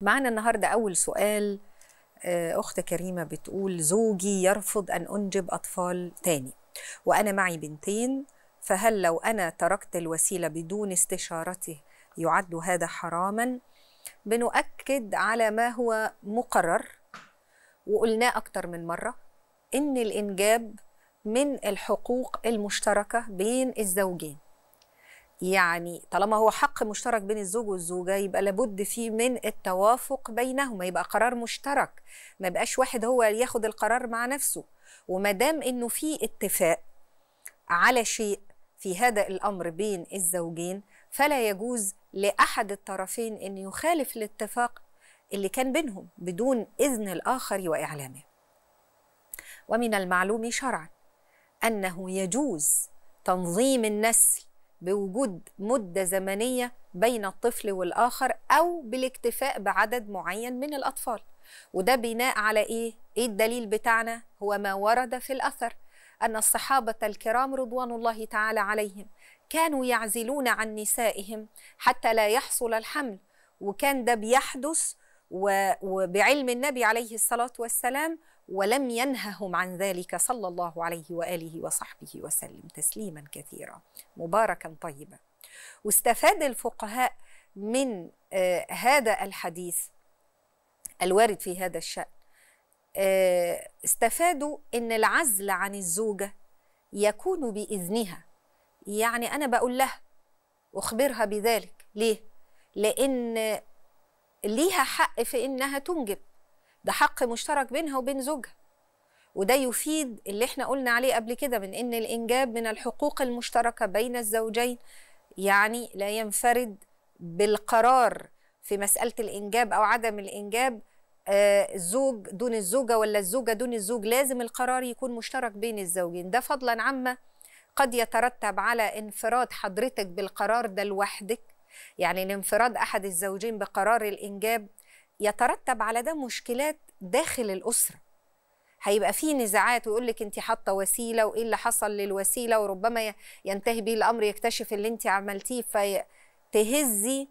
معنا النهارده اول سؤال آه، اخت كريمه بتقول زوجي يرفض ان انجب اطفال تاني وانا معي بنتين فهل لو انا تركت الوسيله بدون استشارته يعد هذا حراما بنؤكد على ما هو مقرر وقلناه اكتر من مره ان الانجاب من الحقوق المشتركه بين الزوجين يعني طالما هو حق مشترك بين الزوج والزوجه يبقى لابد فيه من التوافق بينهما يبقى قرار مشترك ما بقاش واحد هو ياخد القرار مع نفسه وما دام انه في اتفاق على شيء في هذا الامر بين الزوجين فلا يجوز لاحد الطرفين ان يخالف الاتفاق اللي كان بينهم بدون اذن الاخر واعلامه ومن المعلوم شرعا انه يجوز تنظيم النسل بوجود مده زمنيه بين الطفل والاخر او بالاكتفاء بعدد معين من الاطفال وده بناء على ايه ايه الدليل بتاعنا هو ما ورد في الاثر ان الصحابه الكرام رضوان الله تعالى عليهم كانوا يعزلون عن نسائهم حتى لا يحصل الحمل وكان ده بيحدث وبعلم النبي عليه الصلاه والسلام ولم ينههم عن ذلك صلى الله عليه واله وصحبه وسلم تسليما كثيرا مباركا طيبا واستفاد الفقهاء من آه، هذا الحديث الوارد في هذا الشأن آه، استفادوا ان العزل عن الزوجه يكون باذنها يعني انا بقول لها اخبرها بذلك ليه لان ليها حق في انها تنجب ده حق مشترك بينها وبين زوجها وده يفيد اللي احنا قلنا عليه قبل كده من ان الانجاب من الحقوق المشتركه بين الزوجين يعني لا ينفرد بالقرار في مساله الانجاب او عدم الانجاب آه الزوج دون الزوجه ولا الزوجه دون الزوج لازم القرار يكون مشترك بين الزوجين ده فضلا عما قد يترتب على انفراد حضرتك بالقرار ده لوحدك يعني الانفراد احد الزوجين بقرار الانجاب يترتب على ده مشكلات داخل الاسره هيبقى في نزاعات ويقول لك انت حاطه وسيله وايه اللي حصل للوسيله وربما ينتهي به الامر يكتشف اللي انت عملتيه فتهزي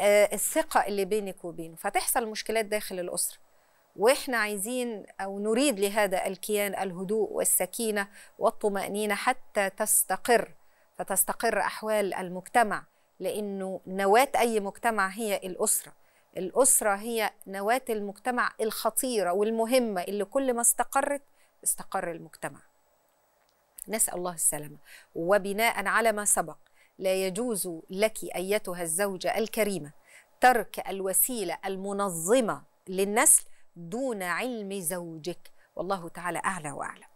آه، الثقه اللي بينك وبينه فتحصل مشكلات داخل الاسره واحنا عايزين او نريد لهذا الكيان الهدوء والسكينه والطمانينه حتى تستقر فتستقر احوال المجتمع لانه نواه اي مجتمع هي الاسره الأسرة هي نواة المجتمع الخطيرة والمهمة اللي كل ما استقرت استقر المجتمع نسأل الله السلامة وبناء على ما سبق لا يجوز لك أيتها الزوجة الكريمة ترك الوسيلة المنظمة للنسل دون علم زوجك والله تعالى أعلى وأعلم